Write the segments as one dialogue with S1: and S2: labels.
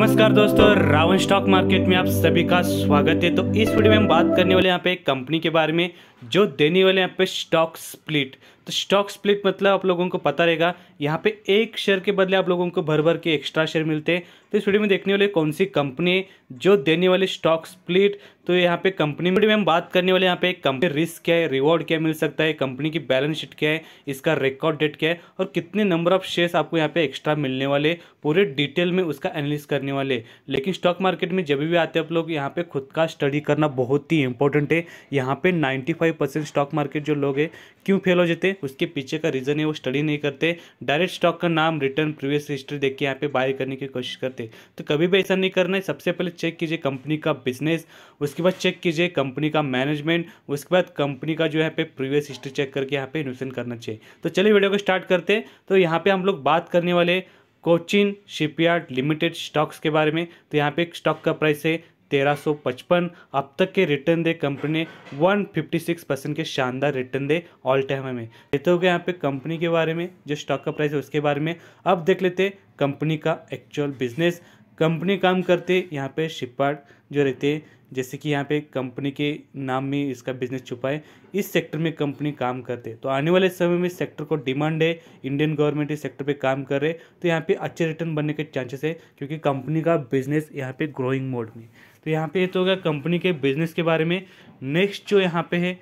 S1: नमस्कार दोस्तों Ravan stock market में आप सभी का स्वागत है तो इस वीडियो में हम बात करने वाले यहाँ पे एक कंपनी के बारे में जो देने वाले यहाँ पे स्टॉक स्प्लिट तो स्टॉक स्प्लिट मतलब आप लोगों को पता रहेगा यहाँ पे एक शेयर के बदले आप लोगों को भर भर के एक्स्ट्रा शेयर मिलते हैं तो इस वीडियो में देखने वाले कौन सी कंपनी है जो देने वाले स्टॉक स्प्लिट तो यहाँ पे कंपनी में हम बात करने वाले यहाँ पे कंपनी रिस्क क्या है रिवॉर्ड क्या मिल सकता है कंपनी की बैलेंस शीट क्या है इसका रिकॉर्ड डेट क्या है और कितने नंबर ऑफ शेयर आपको यहाँ पे एक्स्ट्रा मिलने वाले पूरे डिटेल में उसका एनालिस करने वाले लेकिन स्टॉक मार्केट में जब भी आते हैं आप लोग यहाँ पे खुद का स्टडी करना बहुत ही इंपॉर्टेंट है यहाँ पे ninety five five percent stock market जो लोग हैं क्यों फेल हो जाते हैं उसके पीछे का रीज़न है वो स्टडी नहीं करते डायरेक्ट स्टॉक का नाम रिटर्न प्रीवियस हिस्ट्री देख के यहाँ पे बाय करने की कोशिश करते तो कभी भी ऐसा नहीं करना है सबसे पहले चेक कीजिए कंपनी का बिजनेस उसके बाद चेक कीजिए कंपनी का मैनेजमेंट उसके बाद कंपनी का जो यहाँ पे प्रीवियस हिस्ट्री चेक करके यहाँ पे इन्वेस्टमेंट करना चाहिए तो चलिए वीडियो को स्टार्ट करते हैं तो यहाँ पर हम लोग बात करने वाले कोचिन शिपयार्ड लिमिटेड स्टॉक्स के बारे में तो यहाँ पे एक स्टॉक का प्राइस है 1355 अब तक के रिटर्न दे कंपनी ने 156 परसेंट के शानदार रिटर्न दे ऑल टाइम में देते हो गए यहाँ पे कंपनी के बारे में जो स्टॉक का प्राइस है उसके बारे में अब देख लेते कंपनी का एक्चुअल बिजनेस कंपनी काम करते यहाँ पे शिपार्ट जो रहते हैं जैसे कि यहाँ पे कंपनी के नाम में इसका बिजनेस छुपा है इस सेक्टर में कंपनी काम करते तो आने वाले समय में सेक्टर को डिमांड है इंडियन गवर्नमेंट इस सेक्टर पे काम कर रहे तो यहाँ पे अच्छे रिटर्न बनने के चांसेस है क्योंकि कंपनी का बिजनेस यहाँ पे ग्रोइंग मोड में तो यहाँ पे तो हो गया कंपनी के बिजनेस के बारे में नेक्स्ट जो यहाँ पे है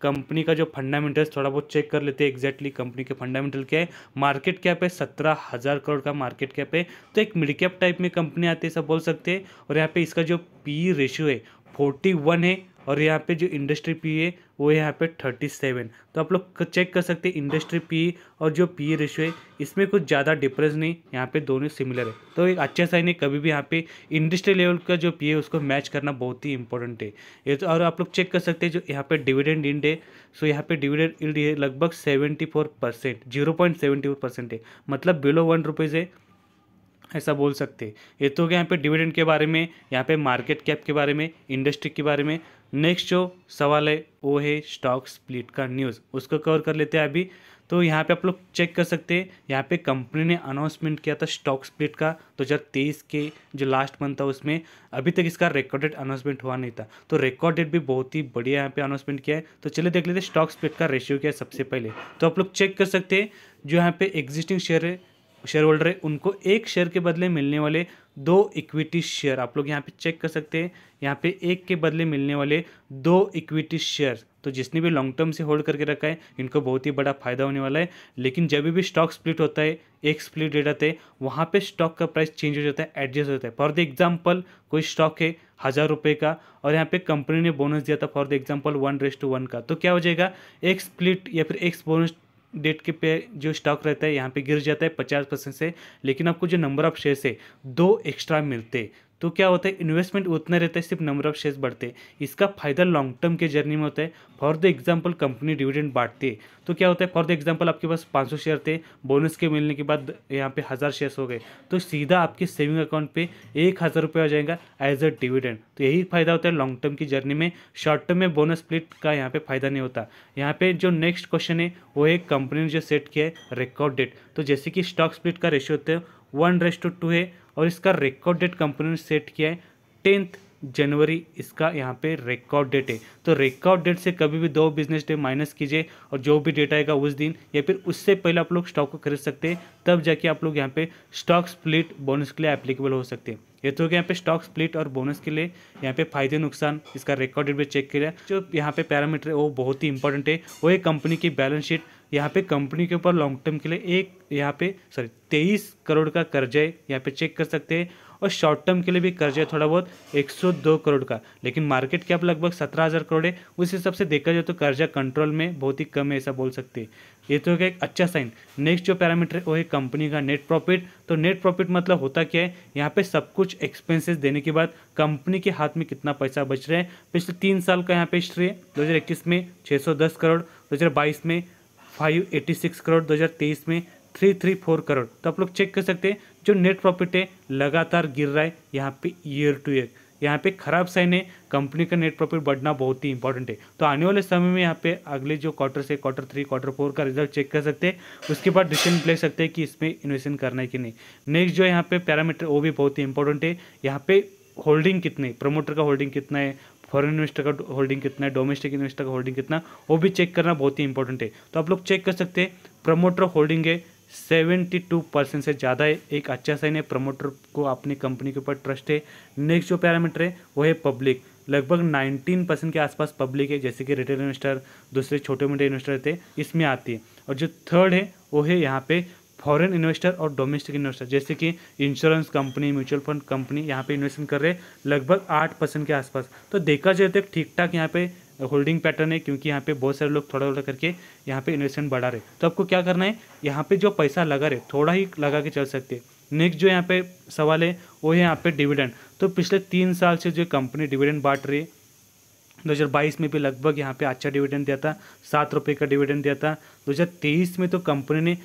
S1: कंपनी का जो फंडामेंटल्स थोड़ा बहुत चेक कर लेते हैं एक्जैक्टली कंपनी के फंडामेंटल क्या है मार्केट कैप है सत्रह हज़ार करोड़ का मार्केट कैप है तो एक मिड कैप टाइप में कंपनी आती है सब बोल सकते हैं और यहाँ पे इसका जो पी रेशियो e है फोर्टी वन है और यहाँ पे जो इंडस्ट्री पी e है वो है यहाँ पे थर्टी सेवन तो आप लोग चेक कर सकते हैं इंडस्ट्री पी और जो पी रेशो है इसमें कुछ ज़्यादा डिफरेंस नहीं यहाँ पे दोनों सिमिलर है तो एक अच्छा साइन है कभी भी यहाँ पे इंडस्ट्री लेवल का जो पी है उसको मैच करना बहुत ही इंपॉर्टेंट है ये तो और आप लोग चेक कर सकते हैं जो यहाँ पे डिविडेंड इंड है सो यहाँ पे डिविडेंड इंड है लगभग seventy four percent zero point seventy four percent है मतलब बिलो वन रुपीज़ है ऐसा बोल सकते ये तो हो गया यहाँ पे डिविडेंड के बारे में यहाँ पे मार्केट कैप के बारे में इंडस्ट्री के बारे में नेक्स्ट जो सवाल है वो है स्टॉक स्प्लिट का न्यूज़ उसको कवर कर लेते हैं अभी तो यहाँ पे आप लोग चेक कर सकते हैं यहाँ पे कंपनी ने अनाउंसमेंट किया था स्टॉक स्प्लिट का दो तेईस के जो लास्ट मंथ था उसमें अभी तक इसका रिकॉर्डेड अनाउंसमेंट हुआ नहीं था तो रिकॉर्डेड भी बहुत ही बढ़िया यहाँ पे अनाउंसमेंट किया है तो चलिए देख लेते हैं स्टॉक स्प्लिट का रेशियो क्या है सबसे पहले तो आप लोग चेक कर सकते हैं जो यहाँ पे एग्जिस्टिंग शेयर है शेयर होल्डर है उनको एक शेयर के बदले मिलने वाले दो इक्विटी शेयर आप लोग यहाँ पे चेक कर सकते हैं यहाँ पे एक के बदले मिलने वाले दो इक्विटी शेयर तो जिसने भी लॉन्ग टर्म से होल्ड करके रखा है इनको बहुत ही बड़ा फायदा होने वाला है लेकिन जब भी स्टॉक स्प्लिट होता है एक स्प्लिट डेट आते हैं वहाँ पर स्टॉक का प्राइस चेंज हो जाता है एडजस्ट होता है फॉर द एग्जाम्पल कोई स्टॉक है हज़ार रुपये का और यहाँ पे कंपनी ने बोनस दिया था फॉर द एग्जाम्पल वन रेस टू वन का तो क्या हो जाएगा एक स्प्लिट या फिर एक बोनस डेट के पे जो स्टॉक रहता है यहाँ पे गिर जाता है पचास परसेंट से लेकिन आपको जो नंबर ऑफ शेयर है दो एक्स्ट्रा मिलते तो क्या होता है इन्वेस्टमेंट उतना रहता है सिर्फ नंबर ऑफ शेयर्स बढ़ते हैं इसका फायदा लॉन्ग टर्म के जर्नी में होता है for the example company dividend बांटती है तो क्या होता है फॉर द एग्जांपल आपके पास 500 शेयर थे बोनस के मिलने के बाद यहाँ पे हज़ार शेयर्स हो गए तो सीधा आपके सेविंग अकाउंट पर एक हज़ार आ जाएगा एज अ डिविडेंड तो यही फायदा होता है लॉन्ग टर्म की जर्नी में शॉर्ट टर्म में बोनस स्प्लिट का यहाँ पर फायदा नहीं होता यहाँ पर जो नेक्स्ट क्वेश्चन है वो एक कंपनी ने जो सेट किया है रिकॉर्ड डेट तो जैसे कि स्टॉक स्प्लिट का रेशियो होता है वन रेस टू टू है और इसका रिकॉर्ड डेट कंपनी ने सेट किया है टेंथ जनवरी इसका यहाँ पे रिकॉर्ड डेट है तो रिकॉर्ड डेट से कभी भी दो बिजनेस डे माइनस कीजिए और जो भी डेट आएगा उस दिन या फिर उससे पहले आप लोग स्टॉक को खरीद सकते हैं तब जाके आप लोग यहाँ पे स्टॉक स्प्लिट बोनस के लिए एप्लीकेबल हो सकते हैं ये तो यहाँ पे स्टॉक स्प्लिट और बोनस के लिए यहाँ पे फायदे नुकसान इसका रिकॉर्ड डेट भी चेक किया जो यहाँ पे पैरामीटर है वो बहुत ही इंपॉर्टेंट है वो एक कंपनी की बैलेंस शीट यहाँ पे कंपनी के ऊपर लॉन्ग टर्म के लिए एक यहाँ पे सॉरी तेईस करोड़ का कर्ज है यहाँ पे चेक कर सकते हैं और शॉर्ट टर्म के लिए भी कर्ज है थोड़ा बहुत 102 करोड़ का लेकिन मार्केट कैप लगभग 17000 करोड़ है उस हिसाब से देखा जाए तो कर्जा कंट्रोल में बहुत ही कम है ऐसा बोल सकते हैं ये तो क्या एक अच्छा साइन नेक्स्ट जो पैरामीटर है वो है कंपनी का नेट प्रॉफिट तो नेट प्रॉफिट मतलब होता क्या है यहाँ पे सब कुछ एक्सपेंसेस देने के बाद कंपनी के हाथ में कितना पैसा बच रहा है पिछले तीन साल का यहाँ पे हिस्ट्री है दो में छः करोड़ दो में 586 करोड़ 2023 में 334 करोड़ तो आप लोग चेक कर सकते हैं जो नेट प्रॉफिट है लगातार गिर रहा है यहाँ पे ईयर टू ईयर यहाँ पे खराब साइन है कंपनी का नेट प्रॉफिट बढ़ना बहुत ही इंपॉर्टेंट है तो आने वाले समय में यहाँ पे अगले जो क्वार्टर से क्वार्टर थ्री क्वार्टर फोर का रिजल्ट चेक कर सकते हैं उसके बाद डिसीजन ले सकते हैं कि इसमें इन्वेस्टमेंट करना है कि नहीं नेक्स्ट जो यहाँ पे पैरामीटर वो भी बहुत ही इंपॉर्टेंट है यहाँ पे होल्डिंग कितने प्रमोटर का होल्डिंग कितना है फॉरन इन्वेस्टर का होल्डिंग कितना है डोमेस्टिक इन्वेस्टर का होल्डिंग कितना वो भी चेक करना बहुत ही इंपॉर्टेंट है तो आप लोग चेक कर सकते हैं प्रमोटर होल्डिंग है सेवेंटी टू परसेंट से ज़्यादा है एक अच्छा साइन है प्रमोटर को अपनी कंपनी के ऊपर ट्रस्ट है नेक्स्ट जो पैरामीटर है वो है पब्लिक लगभग नाइनटीन परसेंट के आसपास पब्लिक है जैसे कि रिटेल इन्वेस्टर दूसरे छोटे मोटे इन्वेस्टर थे इसमें आती है और जो थर्ड है वो है यहाँ पे फॉरेन इन्वेस्टर और डोमेस्टिक इन्वेस्टर जैसे कि insurance company mutual fund company यहाँ पे इन्वेस्टमेंट कर रहे हैं लगभग आठ परसेंट के आसपास तो देखा जाए तो एक ठीक ठाक यहाँ पे होल्डिंग पैटर्न है क्योंकि यहाँ पे बहुत सारे लोग थोड़ा थोड़ा करके यहाँ पे इन्वेस्टमेंट बढ़ा रहे तो आपको क्या करना है यहाँ पे जो पैसा लगा रहे थोड़ा ही लगा के चल सकते नेक्स्ट जो यहाँ पे सवाल है वो है यहाँ पे डिविडेंड तो पिछले तीन साल से जो कंपनी डिविडेंड बांट रही है 2022 में भी लगभग यहाँ पे अच्छा डिविडेंड दिया था सात रुपये का डिविडेंड दिया था 2023 में तो कंपनी ने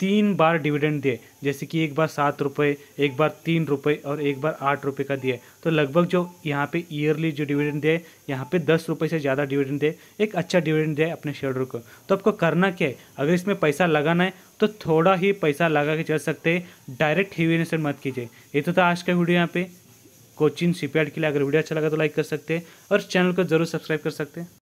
S1: तीन बार डिविडेंड दिए जैसे कि एक बार सात रुपये एक बार तीन रुपये और एक बार आठ रुपये का दिए तो लगभग जो यहाँ पे ईयरली जो डिविडेंड दिए यहाँ पे दस रुपये से ज़्यादा डिविडेंड दिए एक अच्छा डिविडेंड दिया अपने शेयर को तो आपको करना क्या है अगर इसमें पैसा लगाना है तो थोड़ा ही पैसा लगा के चल सकते हैं डायरेक्ट हीवी इन्वेस्टमेंट मत कीजिए ये तो था आज का वीडियो यहाँ पे कोचिंग सीपीआर के लिए अगर वीडियो अच्छा लगा तो लाइक कर सकते हैं और चैनल को जरूर सब्सक्राइब कर सकते हैं